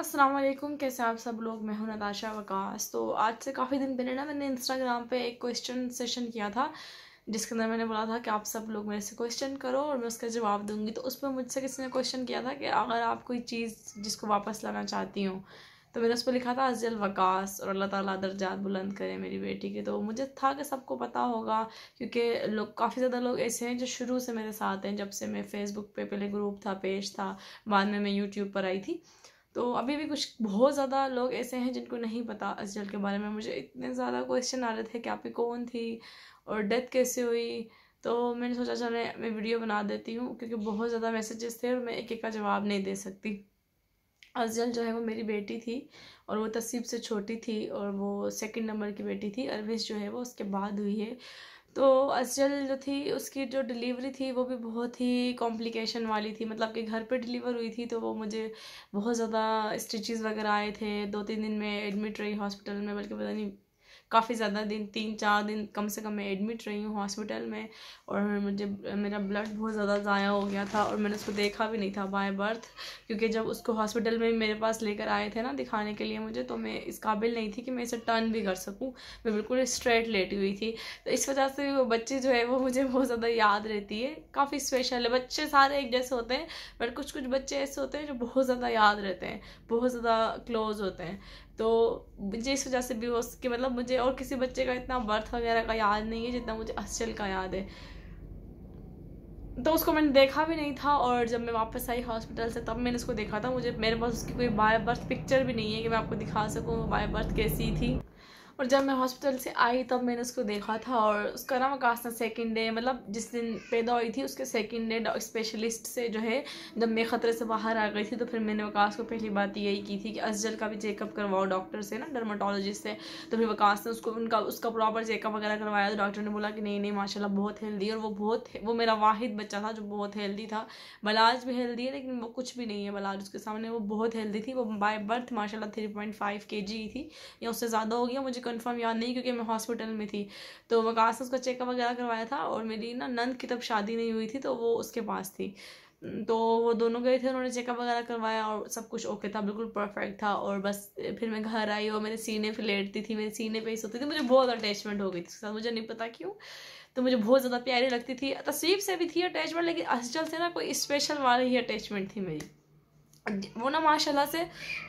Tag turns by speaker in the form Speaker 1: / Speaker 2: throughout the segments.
Speaker 1: असलम कैसे आप सब लोग मैं हूं नताशा वकास तो आज से काफ़ी दिन पहले ना मैंने इंस्टाग्राम पे एक क्वेश्चन सेशन किया था जिसके अंदर मैंने बोला था कि आप सब लोग मेरे से क्वेश्चन करो और मैं उसका जवाब दूंगी तो उस पर मुझसे किसी ने क्वेश्चन किया था कि अगर आप कोई चीज़ जिसको वापस लाना चाहती हूँ तो मैंने उस पर लिखा था अजल वकास और अल्लाह ताला दर्जात बुलंद करे मेरी बेटी के तो मुझे था कि सबको पता होगा क्योंकि लोग काफ़ी ज़्यादा लोग ऐसे हैं जो शुरू से मेरे साथ हैं जब से मैं फेसबुक पे पहले ग्रुप था पेज था बाद में मैं यूट्यूब पर आई थी तो अभी भी कुछ बहुत ज़्यादा लोग ऐसे हैं जिनको नहीं पता अजल के बारे में मुझे इतने ज़्यादा क्वेश्चन आ रहे थे कि आपकी कौन थी और डेथ कैसे हुई तो मैंने सोचा चले मैं वीडियो बना देती हूँ क्योंकि बहुत ज़्यादा मैसेजेस थे और मैं एक एक का जवाब नहीं दे सकती अजल जो है वो मेरी बेटी थी और वो तसीब से छोटी थी और वो सेकंड नंबर की बेटी थी अरविश जो है वो उसके बाद हुई है तो असल जो थी उसकी जो डिलीवरी थी वो भी बहुत ही कॉम्प्लिकेशन वाली थी मतलब कि घर पे डिलीवर हुई थी तो वो मुझे बहुत ज़्यादा स्टिचेस वगैरह आए थे दो तीन दिन में एडमिट रही हॉस्पिटल में बल्कि पता नहीं काफ़ी ज़्यादा दिन तीन चार दिन कम से कम मैं एडमिट रही हूँ हॉस्पिटल में और मुझे मेरा ब्लड बहुत ज़्यादा ज़ाया हो गया था और मैंने उसको देखा भी नहीं था बाय बर्थ क्योंकि जब उसको हॉस्पिटल में मेरे पास लेकर आए थे ना दिखाने के लिए मुझे तो मैं इस काबिल नहीं थी कि मैं इसे टर्न भी कर सकूँ मैं बिल्कुल स्ट्रेट लेटी हुई थी तो इस वजह से वो बच्चे जो है वो मुझे बहुत ज़्यादा याद रहती है काफ़ी स्पेशल है बच्चे सारे एक जैसे होते हैं बट कुछ कुछ बच्चे ऐसे होते हैं जो बहुत ज़्यादा याद रहते हैं बहुत ज़्यादा क्लोज होते हैं तो मुझे इस वजह से भी वो उसके मतलब मुझे और किसी बच्चे का इतना बर्थ वगैरह का याद नहीं है जितना मुझे हॉस्टल का याद है तो उसको मैंने देखा भी नहीं था और जब मैं वापस आई हॉस्पिटल से तब मैंने उसको देखा था मुझे मेरे पास उसकी कोई बाय बर्थ पिक्चर भी नहीं है कि मैं आपको दिखा सकूँ बाय बर्थ कैसी थी और जब मैं हॉस्पिटल से आई तब मैंने उसको देखा था और उसका नाम आकाश था सेकेंड डे मतलब जिस दिन पैदा हुई थी उसके सेकेंड डे स्पेशलिस्ट से जो है जब मैं ख़तरे से बाहर आ गई थी तो फिर मैंने वकास को पहली बात यही की थी कि असजल का भी चेकअप करवाओ डॉक्टर से ना डर्माटोलॉजिस्ट से तो फिर वकास ने उसको उनका उसका प्रॉपर चेकअप वगैरह करवाया तो डॉक्टर ने बोला कि नहीं नहीं माशाल्लाह बहुत हेल्दी और वो बहुत वो मेरा वाहिद बच्चा था जो बहुत हेल्दी था बलाज भी हेल्दी है लेकिन वो कुछ भी नहीं है बलाज उसके सामने वो बहुत हेल्दी थी वो बाय बर्थ माशाला three point five K G की थी या उससे ज़्यादा हो गया मुझे कंफर्म याद नहीं क्योंकि मैं हॉस्पिटल में थी तो वहाँ से उसका चेकअप वगैरह करवाया था और मेरी ना नंद की तब शादी नहीं हुई थी तो वो उसके पास थी तो वो दोनों गए थे उन्होंने चेकअप वगैरह करवाया और सब कुछ ओके था बिल्कुल परफेक्ट था और बस फिर मैं घर आई और मेरे सीने पर लेटती थी मेरे सीने पर ही सोती थी मुझे बहुत अटैचमेंट हो गई थी उसके साथ मुझे नहीं पता क्यों तो मुझे बहुत ज़्यादा प्यारी लगती थी तस्वीर से भी थी अटैचमेंट लेकिन असल से ना कोई स्पेशल वाली ही अटैचमेंट थी मेरी वो ना माशाल्लाह से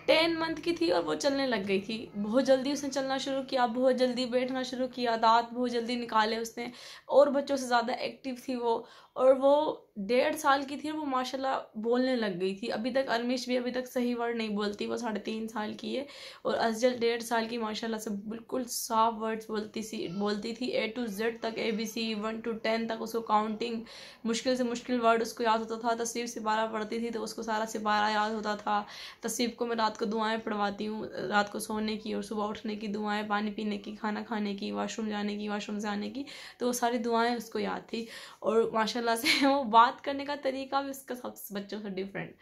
Speaker 1: टेन मंथ की थी और वो चलने लग गई थी बहुत जल्दी उसने चलना शुरू किया बहुत जल्दी बैठना शुरू किया दांत बहुत जल्दी निकाले उसने और बच्चों से ज़्यादा एक्टिव थी वो और वो डेढ़ साल की थी वो माशाल्लाह बोलने लग गई थी अभी तक अरमिश भी अभी तक सही वर्ड नहीं बोलती वो साढ़े तीन साल की है और अजल डेढ़ साल की माशाल्लाह से बिल्कुल साफ वर्ड्स बोलती सी बोलती थी ए टू जेड तक A B C one two ten तक उसको काउंटिंग मुश्किल से मुश्किल वर्ड उसको याद होता था तस्वीर सिपारा पढ़ती थी तो उसको सारा सिपारा याद होता था तस्वीर को मैं रात को दुआएँ पढ़वाती हूँ रात को सोने की और सुबह उठने की दुआएँ पानी पीने की खाना खाने की वाशरूम जाने की वाशरूम से आने की तो वो सारी दुआएँ उसको याद थी और माशाला से वो बात बात करने का तरीका भी उसका सब बच्चों से डिफरेंट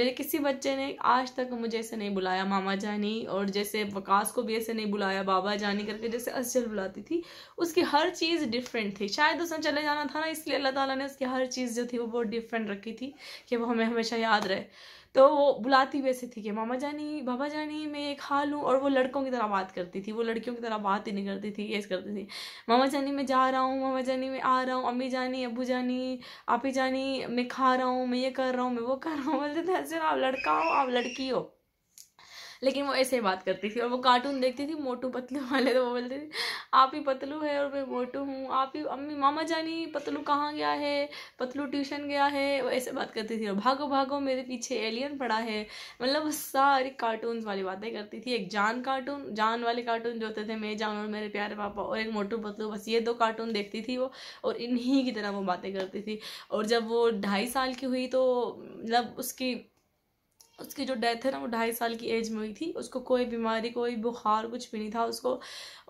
Speaker 1: मेरे किसी बच्चे ने आज तक मुझे ऐसे नहीं बुलाया मामा जानी और जैसे वकास को भी ऐसे नहीं बुलाया बाबा जानी करके जैसे असजल बुलाती थी उसकी हर चीज़ डिफरेंट थी शायद उसने चले जाना था ना इसलिए अल्लाह ताला ने उसकी हर चीज़ जो थी वो बहुत डिफरेंट रखी थी कि वो हमें हमेशा याद रहे तो वो बुलाती वैसे थी कि मामा जानी बाबा जानी मैं एक खा लूँ और वो लड़कों की तरह बात करती थी वो लड़कियों की तरह बात ही नहीं करती थी ये करती थी मामा जानी मैं जा रहा हूँ मामा जानी मैं आ रहा हूँ अम्मी जानी अबू जानी आप ही जानी मैं खा रहा हूँ मैं ये कर रहा हूँ मैं वो कर रहा हूँ बोलते थे आप लड़का हो आप लड़की हो लेकिन वो ऐसे ही बात करती थी और वो कार्टून देखती थी मोटू पतलू वाले तो वो बोलते थे आप ही पतलू है और मैं मोटू हूँ आप ही अम्मी मामा जानी पतलू कहाँ गया है पतलू ट्यूशन गया है वो ऐसे बात करती थी और भागो भागो मेरे पीछे एलियन पड़ा है मतलब सारी कार्टून वाली बातें करती थी एक जान कार्टून जान वाले कार्टून जो होते थे मैं जान और मेरे प्यारे पापा और एक मोटू पतलू बस ये दो कार्टून देखती थी वो और इन्हीं की तरह वो बातें करती थी और जब वो ढाई साल की हुई तो मतलब उसकी उसकी जो डेथ है ना वो ढाई साल की एज में हुई थी उसको कोई बीमारी कोई बुखार कुछ भी नहीं था उसको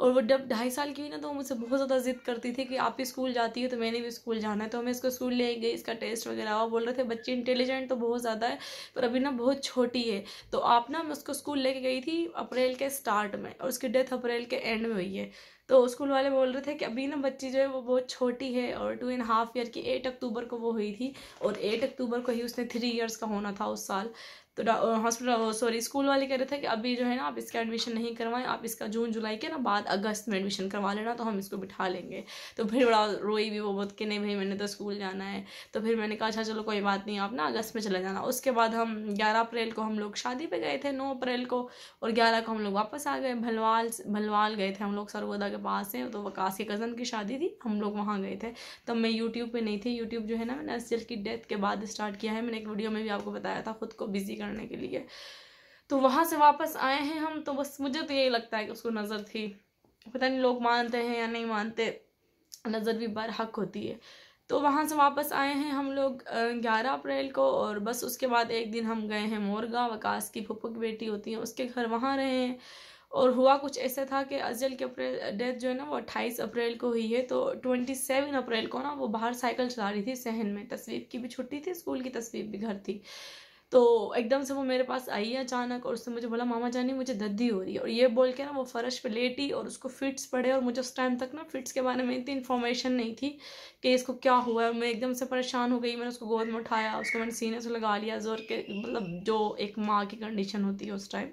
Speaker 1: और वो जब ढाई साल की हुई ना तो वो मुझसे बहुत ज़्यादा जिद करती थी कि आप भी स्कूल जाती है तो मैंने भी स्कूल जाना है तो हमें इसको स्कूल ले गई इसका टेस्ट वगैरह वो बोल रहे थे बच्चे इंटेलिजेंट तो बहुत ज़्यादा है पर अभी ना बहुत छोटी है तो आप ना मैं उसको स्कूल लेके गई थी अप्रैल के स्टार्ट में और उसकी डेथ अप्रैल के एंड में हुई है तो स्कूल वाले बोल रहे थे कि अभी ना बच्ची जो है वो बहुत छोटी है और टू एंड हाफ ईयर की एट अक्टूबर को वो हुई थी और एट अक्टूबर को ही उसने थ्री ईयर्स का होना था उस साल तो हॉस्पिटल सॉरी स्कूल वाले कह रहे थे कि अभी जो है ना आप इसका एडमिशन नहीं करवाएं आप इसका जून जुलाई के ना बाद अगस्त में एडमिशन करवा लेना तो हम इसको बिठा लेंगे तो फिर बड़ा रोई भी वो बहुत कि नहीं भाई मैंने तो स्कूल जाना है तो फिर मैंने कहा अच्छा चलो कोई बात नहीं आप ना अगस्त में चले जाना उसके बाद हम ग्यारह अप्रैल को हम लोग शादी पर गए थे नौ अप्रैल को और ग्यारह को हम लोग वापस आ गए भलवाल भलवाल गए थे हम लोग सरगोदा के पास हैं तो वकास के कज़न की शादी थी हम लोग वहाँ गए थे तब मैं यूट्यूब पर नहीं थी यूट्यूब जो है ना मैंने असजल की डेथ के बाद स्टार्ट किया है मैंने एक वीडियो में भी आपको बताया था खुद को बिजी करने के लिए तो वहाँ से वापस आए हैं हम तो बस मुझे तो यही लगता है कि उसको नज़र थी पता नहीं लोग मानते हैं या नहीं मानते नज़र भी बार हक होती है तो वहाँ से वापस आए हैं हम लोग ग्यारह अप्रैल को और बस उसके बाद एक दिन हम गए हैं मोरगा वकास की फुप्पो की बेटी होती है उसके घर वहाँ रहे हैं और हुआ कुछ ऐसा था कि अजल की डेथ जो है ना वो अट्ठाईस अप्रैल को हुई है तो ट्वेंटी सेवन अप्रैल को ना वो बाहर साइकिल चला रही थी सहन में तस्वीर की भी छुट्टी थी स्कूल की तस्वीर भी घर थी तो एकदम से वो मेरे पास आई है अचानक और उसने मुझे बोला मामा जानी मुझे दद्दी हो रही है और ये बोल के ना वो फर्श पे लेटी और उसको फिट्स पड़े और मुझे उस टाइम तक ना फिट्स के बारे में इतनी इन्फॉर्मेशन नहीं थी कि इसको क्या हुआ है मैं एकदम से परेशान हो गई मैंने उसको गोद में उठाया उसको मैंने सीने से लगा लिया जोर के मतलब जो एक माँ की कंडीशन होती है उस टाइम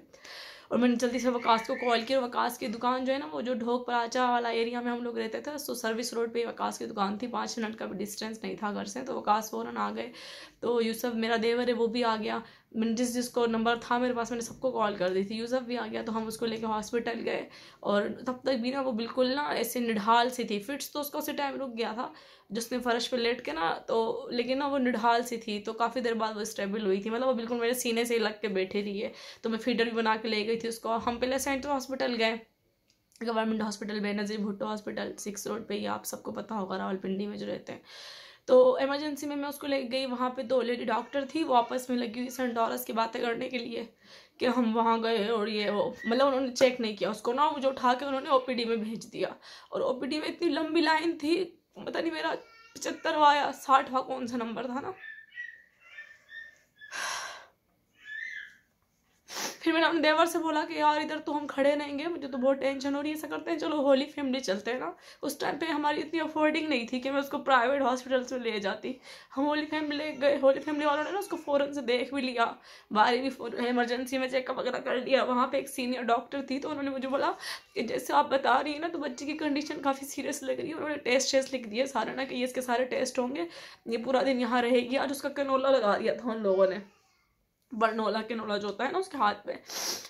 Speaker 1: और मैंने जल्दी से वकास को कॉल किया वकास की दुकान जो है ना वो जो ढोक पराचा वाला एरिया में हम लोग रहते थे तो सर्विस रोड पे वकास की दुकान थी पाँच मिनट का भी डिस्टेंस नहीं था घर से तो वकास फ़ौरन आ गए तो यूसफ मेरा देवर है वो भी आ गया मैंने जिस जिसको नंबर था मेरे पास मैंने सबको कॉल कर दी थी यूसफ भी आ गया तो हम उसको लेके हॉस्पिटल गए और तब तक भी ना वो बिल्कुल ना ऐसे निढाल सी थी फिट्स तो उसका उसी टाइम रुक गया था जिसने फर्श पे लेट के ना तो लेकिन ना वो निढाल सी थी तो काफ़ी देर बाद वो स्टेबल हुई थी मतलब वो बिल्कुल मेरे सीने से लग के बैठे रही है तो मैं फीडर भी बना के ले गई थी उसको हम पहले सेंट्रल हॉस्पिटल गए government hospital Benazir Bhutto hospital six road पर ही आप सबको पता होगा रावलपिंडी में जो रहते हैं तो इमरजेंसी में मैं उसको ले गई वहाँ पे दो लेडी डॉक्टर थी वो आपस में लगी हुई सेंटोरस की बातें करने के लिए कि हम वहाँ गए और ये वो मतलब उन्होंने चेक नहीं किया उसको ना मुझे उठा के उन्होंने ओ में भेज दिया और ओ में इतनी लंबी लाइन थी पता नहीं मेरा पचहत्तरवा या साठवा कौन सा नंबर था ना फिर मैंने अपने देवर से बोला कि यार इधर तो हम खड़े रहेंगे मुझे तो बहुत टेंशन हो रही है ऐसा करते हैं चलो होली फैमिली चलते हैं ना उस टाइम पे हमारी इतनी अफोर्डिंग नहीं थी कि मैं उसको प्राइवेट हॉस्पिटल्स में ले जाती हम होली फैमिली गए होली फैमिली वालों ने ना उसको फ़ौरन से देख भी लिया बाहर भी इमरजेंसी में चेकअप वगैरह कर लिया वहाँ पर एक सीनियर डॉक्टर थी तो उन्होंने मुझे बोला कि जैसे आप बता रही हैं ना तो बच्चे की कंडीशन काफ़ी सीरियस लग रही है उन्होंने टेस्ट वेस्ट लिख दिए सारा ना कि ये इसके सारे टेस्ट होंगे ये पूरा दिन यहाँ रहेगी आज उसका कनोला लगा दिया था उन लोगों ने बर्नोला के नोला जो होता है ना उसके हाथ पे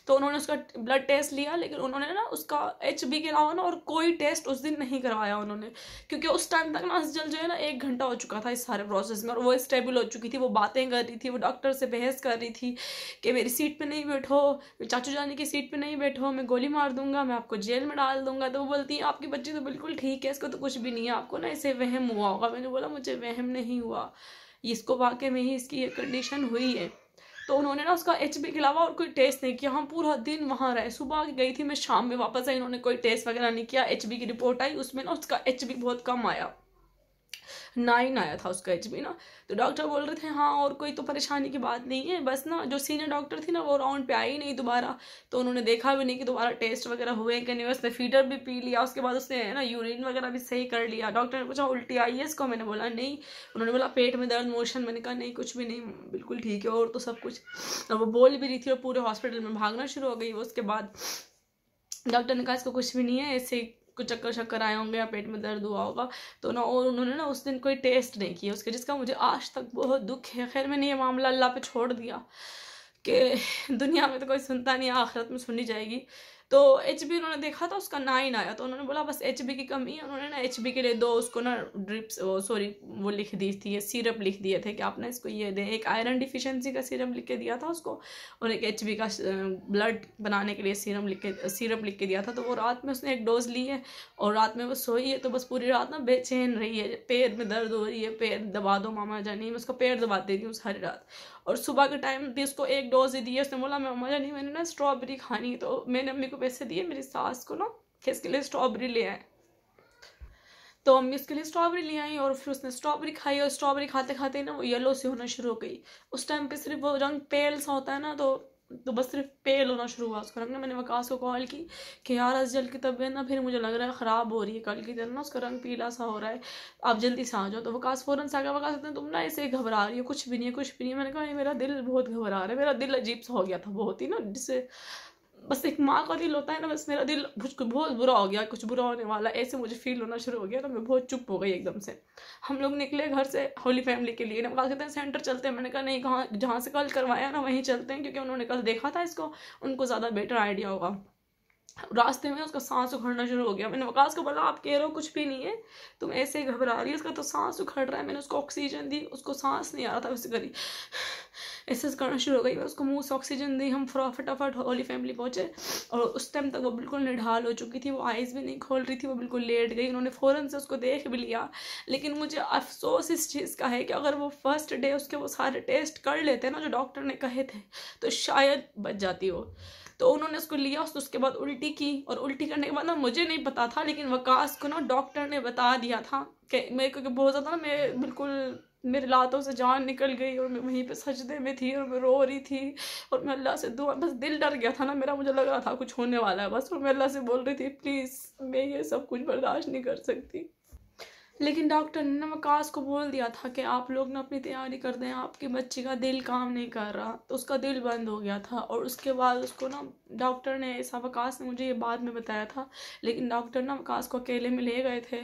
Speaker 1: तो उन्होंने उसका ब्लड टेस्ट लिया लेकिन उन्होंने ना उसका एच बी के अलावा ना और कोई टेस्ट उस दिन नहीं करवाया उन्होंने क्योंकि उस टाइम तक ना हंसजल जो है ना एक घंटा हो चुका था इस सारे प्रोसेस में और वो स्टेबल हो चुकी थी वो बातें कर रही थी वो डॉक्टर से बहस कर रही थी कि मेरी सीट पर नहीं बैठो चाचू जानी की सीट पर नहीं बैठो मैं गोली मार दूंगा मैं आपको जेल में डाल दूंगा तो वो बोलती हैं आपकी बच्ची तो बिल्कुल ठीक है इसको तो कुछ भी नहीं है आपको ना इसे वहम हुआ होगा मैंने बोला मुझे वहम नहीं हुआ इसको वाकई में ही इसकी ये कंडीशन हुई है तो उन्होंने ना उसका एच के अलावा और कोई टेस्ट नहीं किया हम पूरा दिन वहाँ रहे सुबह गई थी मैं शाम में वापस आई इन्होंने कोई टेस्ट वगैरह नहीं किया एच की रिपोर्ट आई उसमें ना उसका एच बहुत कम आया नाइन आया था उसका एच ना तो डॉक्टर बोल रहे थे हाँ और कोई तो परेशानी की बात नहीं है बस ना जो सीनियर डॉक्टर थी ना वो राउंड पे आई नहीं दोबारा तो उन्होंने देखा भी नहीं कि दोबारा टेस्ट वगैरह हुए कि नहीं उसने फीडर भी पी लिया उसके बाद उसने ना यूरिन वगैरह भी सही कर लिया डॉक्टर ने पूछा उल्टी आई है इसको मैंने बोला नहीं उन्होंने बोला पेट में दर्द मोशन मैंने कहा नहीं कुछ भी नहीं बिल्कुल ठीक है और तो सब कुछ और वो बोल भी रही थी और पूरे हॉस्पिटल में भागना शुरू हो गई वो उसके बाद डॉक्टर ने कहा इसको कुछ भी नहीं है ऐसे कुछ चक्कर शक्कर आए होंगे या पेट में दर्द हुआ होगा तो ना और उन्होंने ना उस दिन कोई टेस्ट नहीं किया उसके जिसका मुझे आज तक बहुत दुख है खैर मैंने ये मामला अल्लाह पे छोड़ दिया कि दुनिया में तो कोई सुनता नहीं आखिरत में सुनी जाएगी तो एच बी उन्होंने देखा तो उसका नाइन आया तो उन्होंने बोला बस एच बी की कमी है उन्होंने ना एच बी के लिए दो उसको ना ड्रिप्स सॉरी वो लिख दी थी सिरप लिख दिए थे कि आपने इसको ये दें एक आयरन डिफिशेंसी का सिरप लिख के दिया था उसको और एक एच बी का ब्लड बनाने के लिए सीरम लिख के सिरप लिख के दिया था तो वो रात में उसने एक डोज ली है और रात में वो सोई है तो बस पूरी रात ना बेचैन रही है पैर में दर्द हो रही है पैर दबा दो मामा जानी मैं उसका पैर दबाती रही हूँ सारी रात और सुबह के टाइम भी उसको एक डोज ही दिए उसने बोला मैं मज़ा नहीं मैंने ना स्ट्रॉबेरी खानी तो मैंने अम्मी को पैसे दिए मेरी सास को ना कि इसके लिए स्ट्रॉबेरी ले आए तो अम्मी उसके लिए स्ट्रॉबेरी ले आई और फिर उसने स्ट्रॉबेरी खाई और स्ट्रॉबेरी खाते खाते ना वो येलो सी होना शुरू हो गई उस टाइम पे सिर्फ वो रंग पेल सा होता है ना तो तो बस सिर्फ पेल होना शुरू हुआ उसका रंग ना मैंने वकास को कॉल की कि यार जल की तबीयत ना फिर मुझे लग रहा है ख़राब हो रही है कल की तरह ना उसका रंग पीला सा हो रहा है आप जल्दी से आ जाओ तो वकास फ़ौरन से आकर वकास तुम ना इसे घबरा रही हो कुछ भी नहीं है कुछ भी नहीं है मैंने कहा मेरा दिल बहुत घबरा रहा है मेरा दिल अजीब सा हो गया था बहुत ही ना जिससे बस एक माँ का दिल होता है ना बस मेरा दिल कुछ बहुत बुरा हो गया कुछ बुरा होने वाला ऐसे मुझे फील होना शुरू हो गया ना मैं बहुत चुप हो गई एकदम से हम लोग निकले घर से होली फैमिली के लिए कहा कहते हैं सेंटर चलते हैं मैंने कहा नहीं कहाँ जहाँ से कल करवाया ना वहीं चलते हैं क्योंकि उन्होंने कल देखा था इसको उनको ज़्यादा बेटर आइडिया होगा रास्ते में उसका सांस उखड़ना शुरू हो गया मैंने वकास को बोला आप कह रहे हो कुछ भी नहीं है तुम ऐसे घबरा रही है उसका तो सांस उखड़ रहा है मैंने उसको ऑक्सीजन दी उसको सांस नहीं आ रहा था वैसे करी ऐसे करना शुरू हो गई उसको मुँह से ऑक्सीजन दी हम फटाफट होली फैमिली पहुँचे और उस टाइम तक वो बिल्कुल निढाल हो चुकी थी वो आइज़ भी नहीं खोल रही थी वो बिल्कुल लेट गई उन्होंने फ़ौरन से उसको देख भी लिया लेकिन मुझे अफसोस इस चीज़ का है कि अगर वो फर्स्ट डे उसके वो सारे टेस्ट कर लेते ना जो डॉक्टर ने कहे थे तो शायद बच जाती हो तो उन्होंने उसको लिया उसके बाद उल्टी की और उल्टी करने के बाद ना मुझे नहीं पता था लेकिन वकास को ना डॉक्टर ने बता दिया था कि मेरे को बहुत ज़्यादा ना मैं बिल्कुल मेरे लातों से जान निकल गई और मैं वहीं पे सजदे में थी और मैं रो रही थी और मैं अल्लाह से दुआ बस दिल डर गया था ना मेरा मुझे लग रहा था कुछ होने वाला है बस और मैं अल्लाह से बोल रही थी प्लीज़ मैं ये सब कुछ बर्दाश्त नहीं कर सकती लेकिन डॉक्टर ने ना को बोल दिया था कि आप लोग ना अपनी तैयारी कर दें आपके बच्चे का दिल काम नहीं कर रहा तो उसका दिल बंद हो गया था और उसके बाद उसको ना डॉक्टर ने ऐसा वकास ने मुझे ये बाद में बताया था लेकिन डॉक्टर ना वकास को अकेले में ले गए थे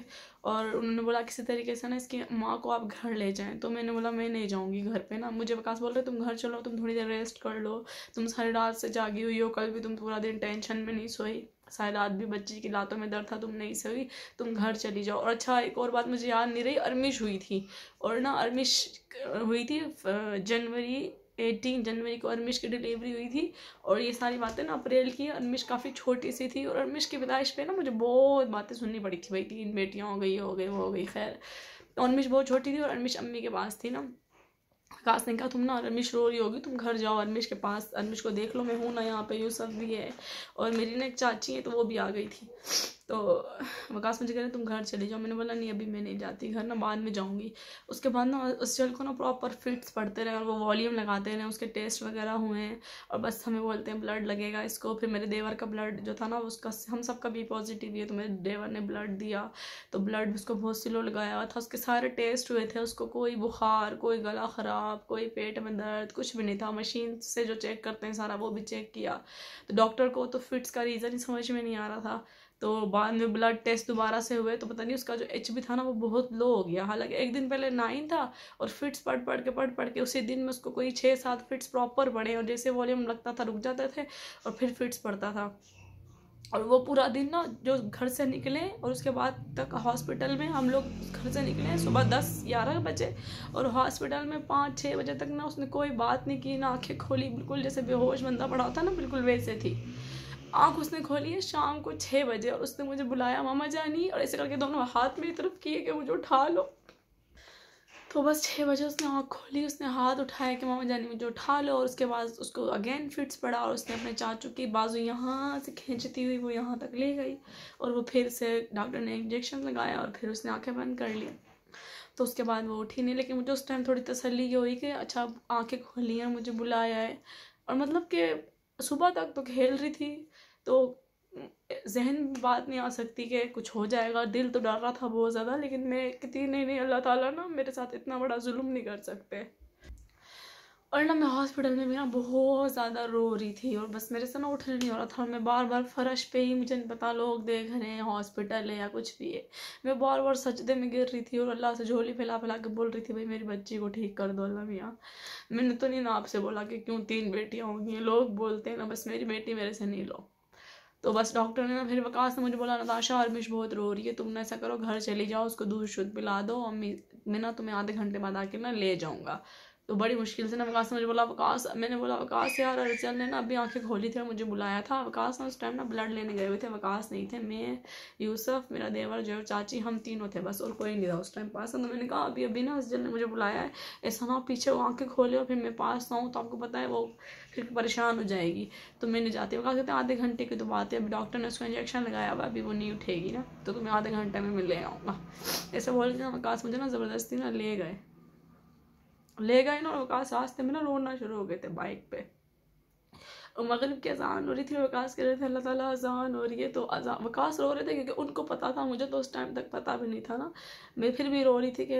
Speaker 1: और उन्होंने बोला किसी तरीके से ना इसकी माँ को आप घर ले जाएं तो मैंने बोला मैं नहीं जाऊँगी घर पे ना मुझे वकास बोल रहे तुम घर चलो तुम थोड़ी देर रेस्ट कर लो तुम सारी रात से जागी हुई हो कल भी तुम पूरा दिन टेंशन में नहीं सोई शायद आज भी बच्ची की लातों में दर्द था तुम नहीं सही तुम घर चली जाओ और अच्छा एक और बात मुझे याद नहीं रही अरमिश हुई थी और ना अरमिश हुई थी जनवरी एटीन जनवरी को अरमिश की डिलीवरी हुई थी और ये सारी बातें ना अप्रैल की अरमिश काफ़ी छोटी सी थी और अरमिश की विदाइश पे ना मुझे बहुत बातें सुननी पड़ी थी भाई तीन बेटियाँ हो गई हो गई वो हो गई खैर तो अरमिश बहुत छोटी थी और अरमिश अम्मी के पास थी ना काश ने कहा तुम ना रमेश रो रही होगी तुम घर जाओ अरमिश के पास रमेश को देख लो मैं हूँ ना यहाँ पे सब भी है और मेरी ना एक चाची है तो वो भी आ गई थी तो वकास मुझे कह रहे तुम घर चले जाओ मैंने बोला नहीं अभी मैं नहीं जाती घर ना बाद में जाऊँगी उसके बाद ना उस जल को ना प्रॉपर फिट्स पड़ते रहे और वो वॉल्यूम लगाते रहे उसके टेस्ट वगैरह हुए हैं और बस हमें बोलते हैं ब्लड लगेगा इसको फिर मेरे देवर का ब्लड जो था ना उसका हम का भी पॉजिटिव है तो मेरे देवर ने ब्लड दिया तो ब्लड उसको बहुत स्लो लगाया हुआ था उसके सारे टेस्ट हुए थे उसको कोई बुखार कोई गला ख़राब कोई पेट में दर्द कुछ भी नहीं था मशीन से जो चेक करते हैं सारा वो भी चेक किया तो डॉक्टर को तो फिट्स का रीज़न ही समझ में नहीं आ रहा था तो बाद में ब्लड टेस्ट दोबारा से हुए तो पता नहीं उसका जो एच भी था ना वो बहुत लो हो गया हालांकि एक दिन पहले नाइन था और फिट्स पढ़ पढ़ के पढ़ पढ़ के उसी दिन में उसको कोई छः सात फिट्स प्रॉपर पड़े और जैसे वॉल्यूम लगता था रुक जाते थे और फिर फिट्स पड़ता था और वो पूरा दिन ना जो घर से निकले और उसके बाद तक हॉस्पिटल में हम लोग घर से निकले सुबह दस ग्यारह बजे और हॉस्पिटल में पाँच छः बजे तक ना उसने कोई बात नहीं की ना आंखें खोली बिल्कुल जैसे बेहोश बंदा पड़ा था ना बिल्कुल वैसे थी आँख उसने खोली है शाम को छः बजे और उसने मुझे बुलाया मामा जानी और ऐसे करके दोनों हाथ मेरी तरफ किए कि मुझे उठा लो तो बस छः बजे उसने आँख खोली उसने हाथ उठाया कि मामा जानी मुझे उठा लो और उसके बाद उसको अगेन फिट्स पड़ा और उसने अपने चाचू की बाजू यहाँ से खींचती हुई वो यहाँ तक ले गई और वो फिर से डॉक्टर ने इंजेक्शन लगाया और फिर उसने आंखें बंद कर ली तो उसके बाद वो उठी नहीं लेकिन मुझे उस टाइम थोड़ी तसली ये हुई कि अच्छा आँखें खोली हैं मुझे बुलाया है और मतलब कि सुबह तक तो खेल रही थी तो जहन बात नहीं आ सकती कि कुछ हो जाएगा दिल तो डर रहा था बहुत ज़्यादा लेकिन मैं कितनी नहीं नहीं अल्लाह ताला ना मेरे साथ इतना बड़ा जुल्म नहीं कर सकते और ना मैं हॉस्पिटल में भी ना बहुत ज़्यादा रो रही थी और बस मेरे से ना उठने नहीं हो रहा था और मैं बार बार फर्श पे ही मुझे नहीं पता लोग देख रहे हैं हॉस्पिटल है या कुछ भी है मैं बार बार सजदे में गिर रही थी और अल्लाह से झोली फैला फैला के बोल रही थी भाई मेरी बच्ची को ठीक कर दो अल्लाह मियाँ मैंने तो नहीं ना आपसे बोला कि क्यों तीन बेटियाँ होंगी लोग बोलते हैं ना बस मेरी बेटी मेरे से नहीं लो तो बस डॉक्टर ने ना फिर वकास ने मुझे बोला नताशा अरमिश बहुत रो रही है तुम ना ऐसा करो घर चली जाओ उसको दूध शुद्ध पिला दो और मैं ना तुम्हें आधे घंटे बाद आके ना ले जाऊँगा तो बड़ी मुश्किल से ना अवकाश ने मुझे बोला अवकाश मैंने बोला अवकाश यार अर्जल ने ना अभी आंखें खोली थी और मुझे बुलाया था अवकाश ना उस टाइम ना ब्लड लेने गए हुए थे अवकाश नहीं थे मैं यूसुफ मेरा देवर जो चाची हम तीनों थे बस और कोई नहीं था उस टाइम पास तो मैंने कहा अभी अभी ना जल ने मुझे बुलाया है ऐसा ना पीछे वो आँखें खोले और फिर मैं पास ना हूँ तो आपको पता है वो फिर परेशान हो जाएगी तो मैंने जाती वकास कहते आधे घंटे की तो बात है अभी डॉक्टर ने उसको इंजेक्शन लगाया हुआ अभी वो नहीं उठेगी ना तो तुम्हें आधे घंटे में मैं ले आऊँगा ऐसा बोल के अवकाश मुझे ना ज़बरदस्ती ना ले गए ले गए ना और वकास रास्ते में ना रोना शुरू हो गए थे बाइक पे और मगरब की अजान हो रही थी वकास कह रहे थे अल्लाह ताला अजान हो रही है तो अजान वकास रो रहे थे क्योंकि उनको पता था मुझे तो उस टाइम तक पता भी नहीं था ना मैं फिर भी रो रही थी कि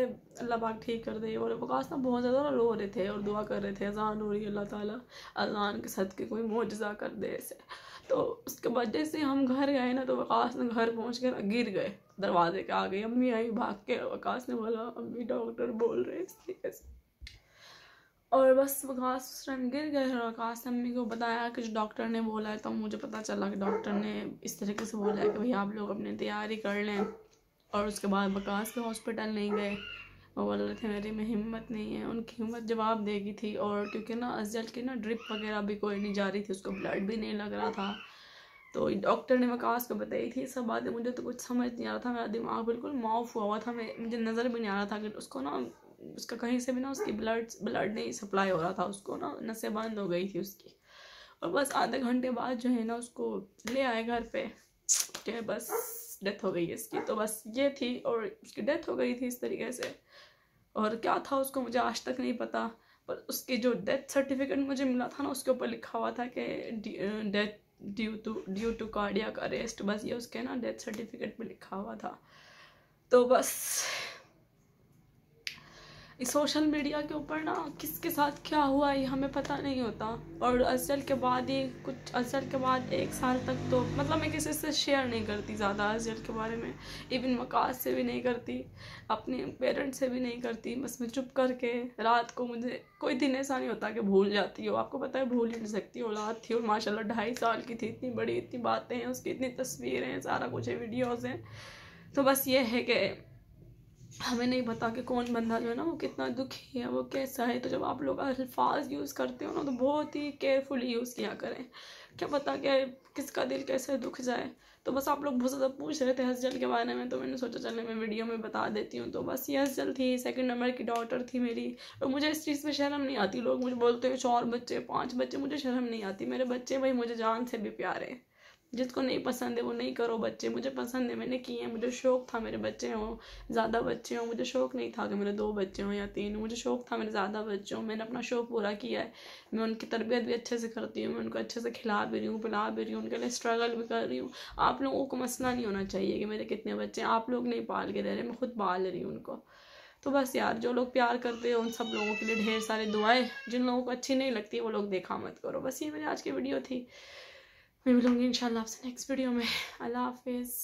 Speaker 1: अल्लाह पाक ठीक कर दे और वकास ना बहुत ज़्यादा ना रो रहे थे और दुआ कर रहे थे अजान हो रही है अल्लाह ताला अजान के सद के कोई मुजजा कर दे ऐसे तो उसके वजह से हम घर गए ना तो वकास ने घर पहुँच कर गिर गए दरवाजे के आ गई अम्मी आई भाग के वकास ने बोला अम्मी डॉक्टर बोल रहे ऐसे और बस वो घास उस टाइम गिर गए और आकाश अम्मी को बताया कि जो डॉक्टर ने बोला है तो मुझे पता चला कि डॉक्टर ने इस तरीके से बोला है कि भाई आप लोग अपनी तैयारी कर लें और उसके बाद बकास के हॉस्पिटल नहीं गए वो बोल थे मेरी में हिम्मत नहीं है उनकी हिम्मत जवाब देगी थी और क्योंकि ना अजल की ना ड्रिप वगैरह भी कोई नहीं जा रही थी उसको ब्लड भी नहीं लग रहा था तो डॉक्टर ने वकास को बताई थी सब बातें मुझे तो कुछ समझ नहीं आ रहा था मेरा दिमाग बिल्कुल माफ हुआ हुआ था मैं मुझे नज़र भी नहीं आ रहा था कि उसको ना उसका कहीं से भी ना उसकी ब्लड ब्लड नहीं सप्लाई हो रहा था उसको ना नसें बंद हो गई थी उसकी और बस आधे घंटे बाद जो है ना उसको ले आए घर पे जो है बस डेथ हो गई इसकी तो बस ये थी और उसकी डेथ हो गई थी इस तरीके से और क्या था उसको मुझे आज तक नहीं पता पर उसके जो डेथ सर्टिफिकेट मुझे मिला था ना उसके ऊपर लिखा हुआ था कि death due to due to cardiac arrest बस ये उसके ना डेथ सर्टिफिकेट में लिखा हुआ था तो बस सोशल मीडिया के ऊपर ना किसके साथ क्या हुआ ये हमें पता नहीं होता और असल के बाद ये कुछ असल के बाद एक साल तक तो मतलब मैं किसी से शेयर नहीं करती ज़्यादा असल के बारे में इवन मकास से भी नहीं करती अपने पेरेंट्स से भी नहीं करती बस मैं चुप करके रात को मुझे कोई दिन ऐसा नहीं होता कि भूल जाती हो आपको पता है भूल ही नहीं सकती औलाद थी और माशाल्लाह ढाई साल की थी इतनी बड़ी इतनी बातें हैं उसकी इतनी तस्वीरें हैं सारा कुछ है वीडियोज़ हैं तो बस ये है कि हमें नहीं पता कि कौन बंदा जो है ना वो कितना दुखी है वो कैसा है तो जब आप लोग अल्फाज यूज़ करते हो ना तो बहुत ही केयरफुली यूज़ किया करें क्या पता कि किसका दिल कैसे दुख जाए तो बस आप लोग बहुत ज़्यादा पूछ रहे थे हसजल के बारे में तो मैंने सोचा चलने मैं वीडियो में बता देती हूँ तो बस ये हसजल थी सेकंड नंबर की डॉटर थी मेरी और मुझे इस चीज़ में शर्म नहीं आती लोग मुझे बोलते हैं चार बच्चे पाँच बच्चे मुझे शर्म नहीं आती मेरे बच्चे भाई मुझे जान से भी प्यारे हैं जिसको नहीं पसंद है वो नहीं करो बच्चे मुझे पसंद है मैंने किए हैं मुझे शौक था मेरे बच्चे हों ज़्यादा बच्चे हों मुझे शौक नहीं था कि मेरे दो बच्चे हों या तीन मुझे शौक था मेरे ज़्यादा बच्चे हों मैंने अपना शौक पूरा किया है मैं उनकी तरबियत भी अच्छे से करती हूँ मैं उनको अच्छे से खिला भी रही हूँ पिला भी रही हूँ उनके लिए स्ट्रगल भी कर रही हूँ आप लोगों को मसला नहीं होना चाहिए कि मेरे कितने बच्चे हैं आप लोग नहीं पाल के रह रहे मैं खुद पाल रही हूँ उनको तो बस यार जो लोग प्यार करते हैं उन सब लोगों के लिए ढेर सारे दुआएं जिन लोगों को अच्छी नहीं लगती वो लोग देखा मत करो बस ये मेरी आज की वीडियो थी मिलोंगे इंशाल्लाह आपसे नेक्स्ट वीडियो में अल्लाह हाफिज़